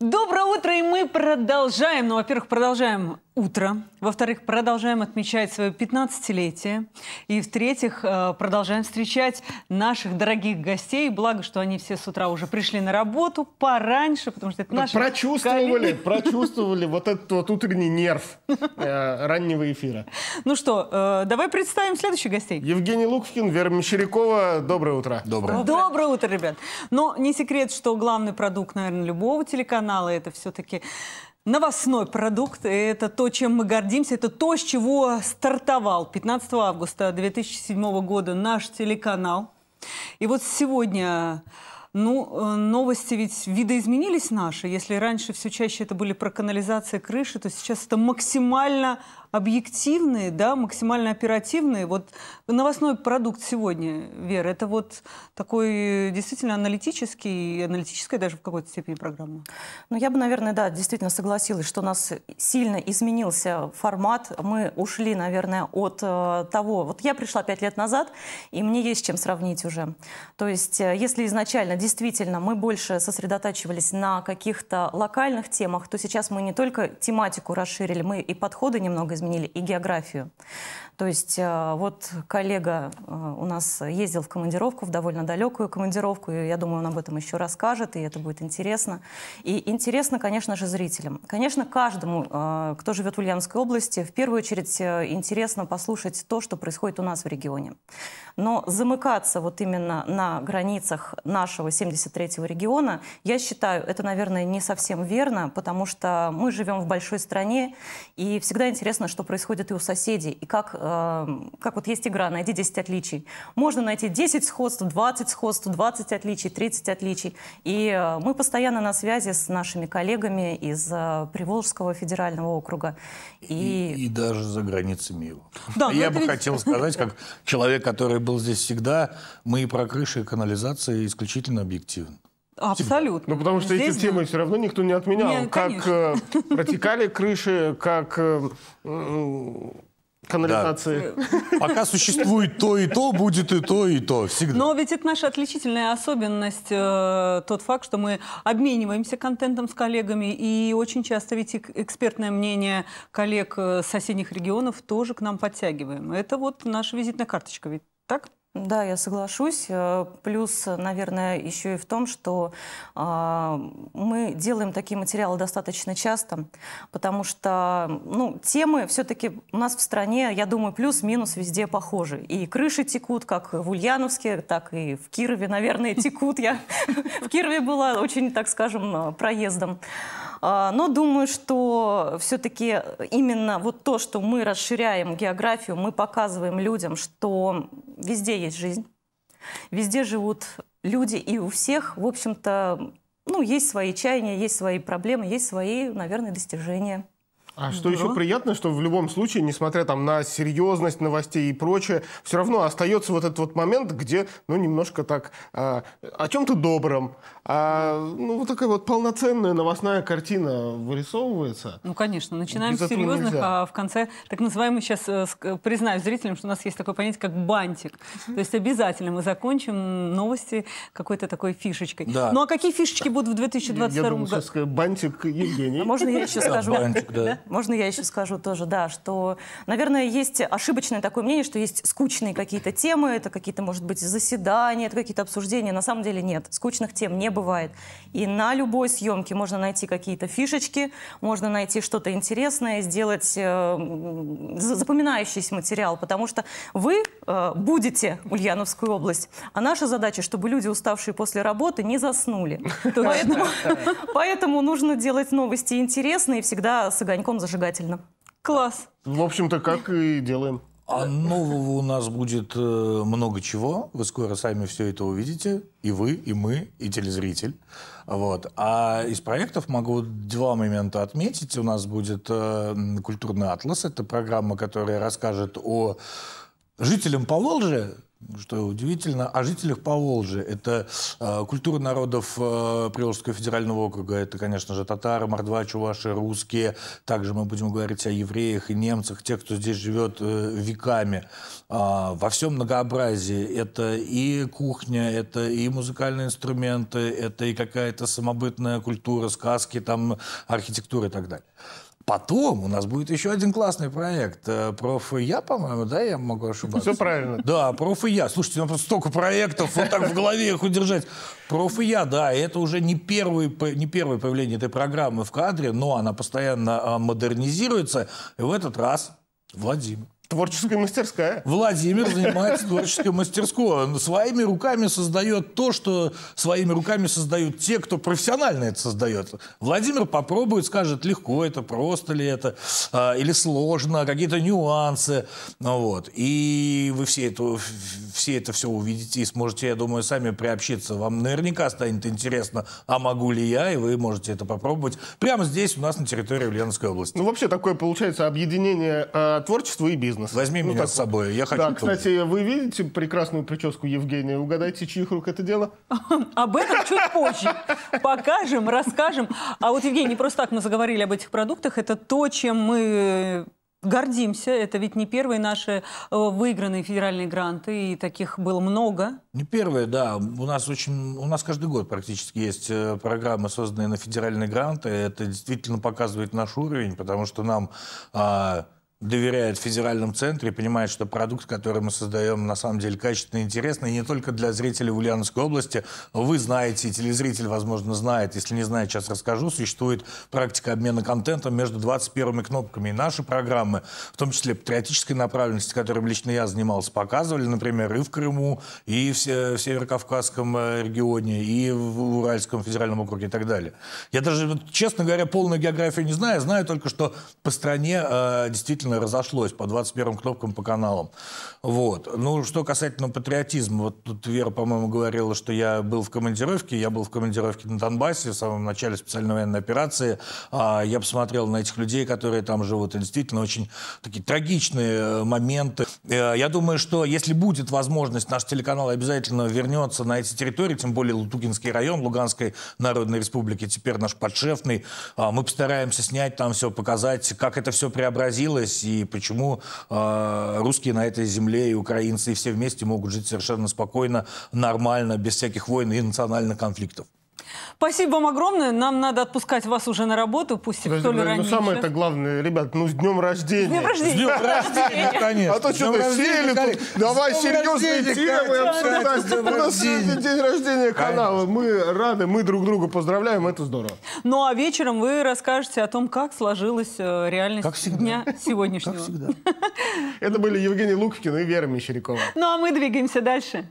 Доброе утро, и мы продолжаем. Ну, во-первых, продолжаем утро. Во-вторых, продолжаем отмечать свое 15-летие. И в-третьих, э, продолжаем встречать наших дорогих гостей. Благо, что они все с утра уже пришли на работу пораньше, потому что это наши Прочувствовали, коллеги. прочувствовали вот этот вот утренний нерв э, раннего эфира. Ну что, э, давай представим следующих гостей. Евгений Луквкин, Вера Мещерякова. Доброе утро. Доброе. Доброе утро, ребят. Но не секрет, что главный продукт, наверное, любого телеканала – это все-таки новостной продукт. это то, чем мы гордимся. Это то, с чего стартовал 15 августа 2007 года наш телеканал. И вот сегодня... Ну, э, новости ведь видоизменились наши. Если раньше все чаще это были про канализации крыши, то сейчас это максимально объективные, да, максимально оперативные. Вот новостной продукт сегодня, Вера, это вот такой э, действительно аналитический, аналитическая даже в какой-то степени программа. Ну, я бы, наверное, да, действительно согласилась, что у нас сильно изменился формат. Мы ушли, наверное, от э, того... Вот я пришла пять лет назад, и мне есть чем сравнить уже. То есть, э, если изначально действительно мы больше сосредотачивались на каких-то локальных темах, то сейчас мы не только тематику расширили, мы и подходы немного изменили, и географию. То есть э, вот коллега э, у нас ездил в командировку, в довольно далекую командировку, и я думаю, он об этом еще расскажет, и это будет интересно. И интересно, конечно же, зрителям. Конечно, каждому, э, кто живет в Ульяновской области, в первую очередь интересно послушать то, что происходит у нас в регионе. Но замыкаться вот именно на границах нашего 73-го региона, я считаю, это, наверное, не совсем верно, потому что мы живем в большой стране, и всегда интересно, что происходит и у соседей. И как, э, как вот есть игра «Найди 10 отличий». Можно найти 10 сходств, 20 сходств, 20 отличий, 30 отличий. И э, мы постоянно на связи с нашими коллегами из э, Приволжского федерального округа. И... И, и даже за границами его. Да, Я ну, бы хотел сказать, как человек, который был здесь всегда, мы и про крыши и канализации исключительно объективны. Типа, Абсолютно. Ну, потому что Здесь эти темы все равно никто не отменял. Нет, как э, протекали крыши, как э, канализации. Да. Пока существует то и то, будет и то, и то. Всегда. Но ведь это наша отличительная особенность, э, тот факт, что мы обмениваемся контентом с коллегами, и очень часто ведь экспертное мнение коллег э, соседних регионов тоже к нам подтягиваем. Это вот наша визитная карточка, ведь так? Да, я соглашусь. Э, плюс, наверное, еще и в том, что э, мы делаем такие материалы достаточно часто, потому что ну, темы все-таки у нас в стране, я думаю, плюс-минус везде похожи. И крыши текут, как в Ульяновске, так и в Кирове, наверное, текут. Я в Кирове была очень, так скажем, проездом. А, но думаю, что все-таки именно вот то, что мы расширяем географию, мы показываем людям, что везде есть жизнь, везде живут люди, и у всех, в общем-то, ну, есть свои чаяния, есть свои проблемы, есть свои, наверное, достижения. А что да. еще приятно, что в любом случае, несмотря там на серьезность новостей и прочее, все равно остается вот этот вот момент, где, ну, немножко так а, о чем-то добром, а, ну, вот такая вот полноценная новостная картина вырисовывается. Ну, конечно, начинаем Без с серьезных, а в конце так называемый сейчас э, э, признаю зрителям, что у нас есть такое понятие, как бантик. То есть обязательно мы закончим новости какой-то такой фишечкой. Да. Ну, а какие фишечки будут в 2022 году? Я думаю, сейчас бантик Евгений. А можно я еще скажу? Бантик, да. Можно я еще скажу тоже, да, что, наверное, есть ошибочное такое мнение, что есть скучные какие-то темы, это какие-то, может быть, заседания, это какие-то обсуждения. На самом деле нет, скучных тем не бывает. И на любой съемке можно найти какие-то фишечки, можно найти что-то интересное, сделать э, запоминающийся материал, потому что вы э, будете Ульяновскую область, а наша задача, чтобы люди, уставшие после работы, не заснули. Поэтому нужно делать новости интересные всегда с огоньком зажигательно. Класс. В общем-то, как и делаем. А нового у нас будет э, много чего. Вы скоро сами все это увидите. И вы, и мы, и телезритель. Вот. А из проектов могу два момента отметить. У нас будет э, «Культурный атлас». Это программа, которая расскажет о жителям Поволжья, что удивительно, о жителях Поволжья. Это э, культура народов э, Приволжского федерального округа. Это, конечно же, татары, мордва, чуваши, русские. Также мы будем говорить о евреях и немцах, тех, кто здесь живет э, веками. Э, во всем многообразии. Это и кухня, это и музыкальные инструменты, это и какая-то самобытная культура, сказки, там, архитектура и так далее. Потом у нас будет еще один классный проект. Э, проф и я, по-моему, да, я могу ошибаться. Все правильно. Да, проф и я. Слушайте, нам просто столько проектов, вот так в голове их удержать. Проф и я, да, это уже не, первый, не первое появление этой программы в кадре, но она постоянно а, модернизируется. И в этот раз Владимир. Творческая мастерская. Владимир занимается творческой мастерской. Он своими руками создает то, что своими руками создают те, кто профессионально это создает. Владимир попробует, скажет, легко это, просто ли это, а, или сложно, какие-то нюансы. ну Вот. И вы все это, все это все увидите и сможете, я думаю, сами приобщиться. Вам наверняка станет интересно, а могу ли я, и вы можете это попробовать прямо здесь у нас на территории Ульяновской области. Ну, вообще такое получается объединение э, творчества и бизнеса бизнеса. Возьми ну, меня так, с собой, я хочу. Да, туда. кстати, вы видите прекрасную прическу Евгения? Угадайте, чьих рук это дело? Об этом чуть позже. Покажем, расскажем. А вот, Евгений, не просто так мы заговорили об этих продуктах. Это то, чем мы гордимся. Это ведь не первые наши э, выигранные федеральные гранты, и таких было много. Не первые, да. У нас очень, у нас каждый год практически есть э, программы, созданные на федеральные гранты. Это действительно показывает наш уровень, потому что нам а, доверяет в федеральном центре, понимает, что продукт, который мы создаем, на самом деле качественный, интересный, не только для зрителей Ульяновской области. Вы знаете, и телезритель, возможно, знает, если не знает, сейчас расскажу, существует практика обмена контентом между 21 кнопками. И наши программы, в том числе патриотической направленности, которым лично я занимался, показывали, например, и в Крыму, и в, в Северокавказском э, регионе, и в Уральском федеральном округе и так далее. Я даже, честно говоря, полную географию не знаю, знаю только, что по стране э, действительно действительно разошлось по 21 кнопкам по каналам. Вот. Ну, что касательно патриотизма, вот тут Вера, по-моему, говорила, что я был в командировке, я был в командировке на Донбассе в самом начале специальной военной операции, а я посмотрел на этих людей, которые там живут, и действительно очень такие трагичные э, моменты. Э, я думаю, что если будет возможность, наш телеканал обязательно вернется на эти территории, тем более Лутукинский район Луганской Народной Республики, теперь наш подшефный. А мы постараемся снять там все, показать, как это все преобразилось, случилось, и почему э, русские на этой земле и украинцы, и все вместе могут жить совершенно спокойно, нормально, без всяких войн и национальных конфликтов. Спасибо вам огромное. Нам надо отпускать вас уже на работу, пусть подожди, кто ли ранее. Ну, ну самое это главное, ребят, ну, с днем рождения. С днем рождения. А с днем а рождения. Конечно. А то что-то сели тут. Давай серьезные темы обсуждать. У нас день рождения канала. Мы рады, мы друг друга поздравляем, это здорово. Ну, а вечером вы расскажете о том, как сложилась э, реальность дня сегодняшнего. Как всегда. Это были Евгений Луковкин и Вера Мещерякова. Ну, а мы двигаемся дальше.